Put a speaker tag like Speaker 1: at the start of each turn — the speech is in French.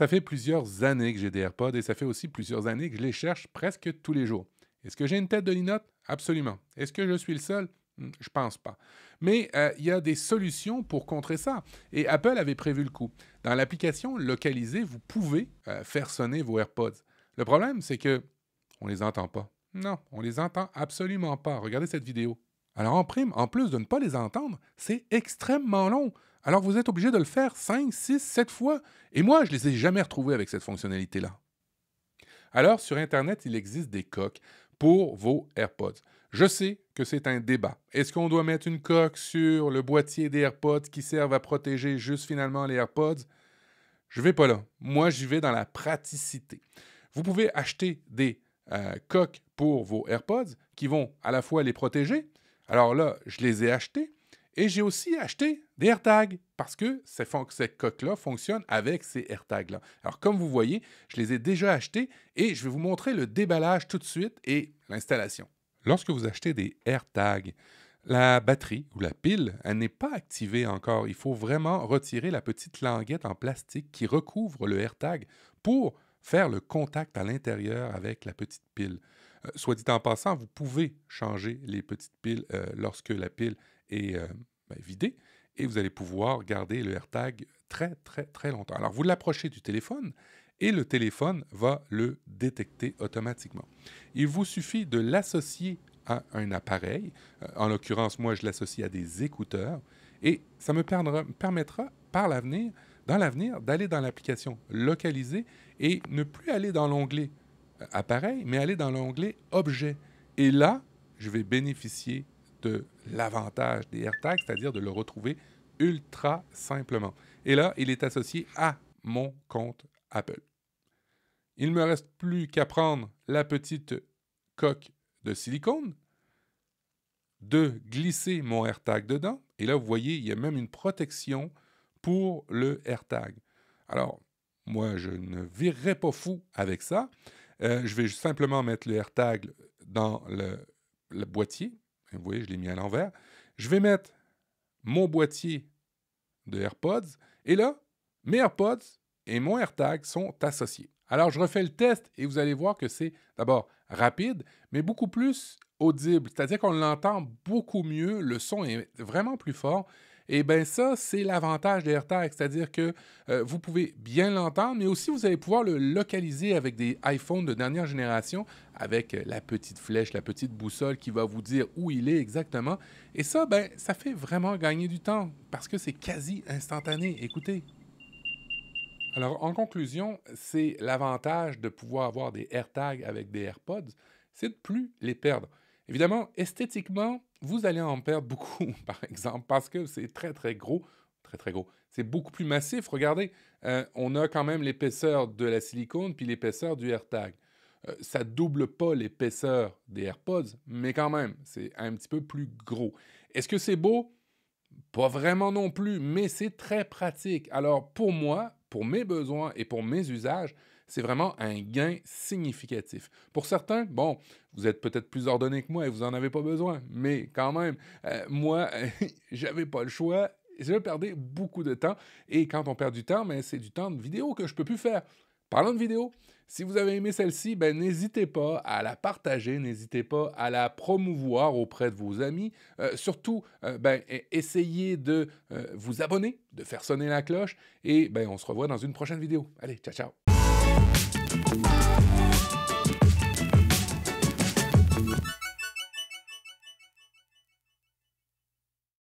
Speaker 1: Ça fait plusieurs années que j'ai des AirPods et ça fait aussi plusieurs années que je les cherche presque tous les jours. Est-ce que j'ai une tête de linotte? Absolument. Est-ce que je suis le seul? Hmm, je pense pas. Mais euh, il y a des solutions pour contrer ça. Et Apple avait prévu le coup. Dans l'application localisée, vous pouvez euh, faire sonner vos AirPods. Le problème, c'est que on les entend pas. Non, on les entend absolument pas. Regardez cette vidéo. Alors en prime, en plus de ne pas les entendre, c'est extrêmement long. Alors vous êtes obligé de le faire 5, 6, 7 fois. Et moi, je ne les ai jamais retrouvés avec cette fonctionnalité-là. Alors sur Internet, il existe des coques pour vos AirPods. Je sais que c'est un débat. Est-ce qu'on doit mettre une coque sur le boîtier des AirPods qui servent à protéger juste finalement les AirPods? Je ne vais pas là. Moi, j'y vais dans la praticité. Vous pouvez acheter des euh, coques pour vos AirPods qui vont à la fois les protéger. Alors là, je les ai achetés, et j'ai aussi acheté des AirTags parce que ces, coques-là fonctionnent avec ces AirTags-là. Alors, comme vous voyez, je les ai déjà achetés et je vais vous montrer le déballage tout de suite et l'installation. Lorsque vous achetez des AirTags, la batterie ou la pile, n'est pas activée encore. Il faut vraiment retirer la petite languette en plastique qui recouvre le AirTag pour faire le contact à l'intérieur avec la petite pile. Euh, soit dit en passant, vous pouvez changer les petites piles euh, lorsque la pile est et euh, ben, et vous allez pouvoir garder le AirTag très très très longtemps. Alors vous l'approchez du téléphone et le téléphone va le détecter automatiquement. Il vous suffit de l'associer à un appareil. Euh, en l'occurrence, moi, je l'associe à des écouteurs. Et ça me permettra par l'avenir, dans l'avenir, d'aller dans l'application localisée et ne plus aller dans l'onglet euh, appareil, mais aller dans l'onglet objet. Et là, je vais bénéficier de l'avantage des AirTags, c'est-à-dire de le retrouver ultra simplement. Et là, il est associé à mon compte Apple. Il ne me reste plus qu'à prendre la petite coque de silicone, de glisser mon AirTag dedans, et là, vous voyez, il y a même une protection pour le AirTag. Alors, moi, je ne virerai pas fou avec ça. Euh, je vais simplement mettre le AirTag dans le boîtier vous voyez, je l'ai mis à l'envers. Je vais mettre mon boîtier de AirPods. Et là, mes AirPods et mon AirTag sont associés. Alors, je refais le test et vous allez voir que c'est d'abord rapide, mais beaucoup plus audible. C'est-à-dire qu'on l'entend beaucoup mieux, le son est vraiment plus fort. Et eh bien ça, c'est l'avantage des AirTags, c'est-à-dire que euh, vous pouvez bien l'entendre, mais aussi vous allez pouvoir le localiser avec des iPhones de dernière génération, avec euh, la petite flèche, la petite boussole qui va vous dire où il est exactement. Et ça, ben, ça fait vraiment gagner du temps, parce que c'est quasi instantané. Écoutez. Alors, en conclusion, c'est l'avantage de pouvoir avoir des AirTags avec des AirPods, c'est de plus les perdre. Évidemment, esthétiquement, vous allez en perdre beaucoup, par exemple, parce que c'est très, très gros. Très, très gros. C'est beaucoup plus massif. Regardez, euh, on a quand même l'épaisseur de la silicone puis l'épaisseur du AirTag. Ça euh, ça double pas l'épaisseur des AirPods, mais quand même, c'est un petit peu plus gros. Est-ce que c'est beau? Pas vraiment non plus, mais c'est très pratique. Alors pour moi, pour mes besoins et pour mes usages, c'est vraiment un gain significatif. Pour certains, bon, vous êtes peut-être plus ordonné que moi et vous n'en avez pas besoin, mais quand même, euh, moi, moi, j'avais pas le choix. Je perdais beaucoup de temps et quand on perd du temps, c'est du temps de vidéo que je peux plus faire. Parlant de vidéo, si vous avez aimé celle-ci, ben, n'hésitez pas à la partager, n'hésitez pas à la promouvoir auprès de vos amis. Euh, surtout, euh, ben, e-, essayez de vous abonner, de faire sonner la cloche et ben, on se revoit dans une prochaine vidéo. Allez, ciao, ciao!